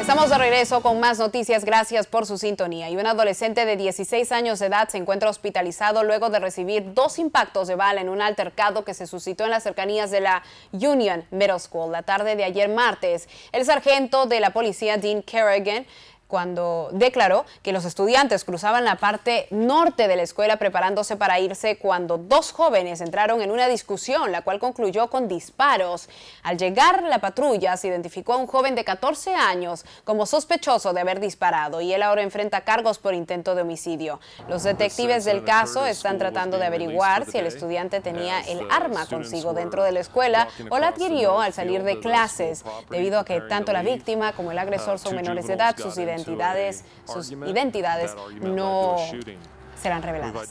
Estamos de regreso con más noticias. Gracias por su sintonía. Y un adolescente de 16 años de edad se encuentra hospitalizado luego de recibir dos impactos de bala en un altercado que se suscitó en las cercanías de la Union Middle School la tarde de ayer martes. El sargento de la policía, Dean Kerrigan, cuando declaró que los estudiantes cruzaban la parte norte de la escuela preparándose para irse cuando dos jóvenes entraron en una discusión, la cual concluyó con disparos. Al llegar la patrulla se identificó a un joven de 14 años como sospechoso de haber disparado y él ahora enfrenta cargos por intento de homicidio. Los pues, eh, detectives del caso están tratando de averiguar si el estudiante tenía el uh, arma consigo dentro de la escuela o la adquirió al salir de clases, debido a que tanto la víctima como el uh, agresor son menores de edad, sus identidades sus identidades no serán reveladas.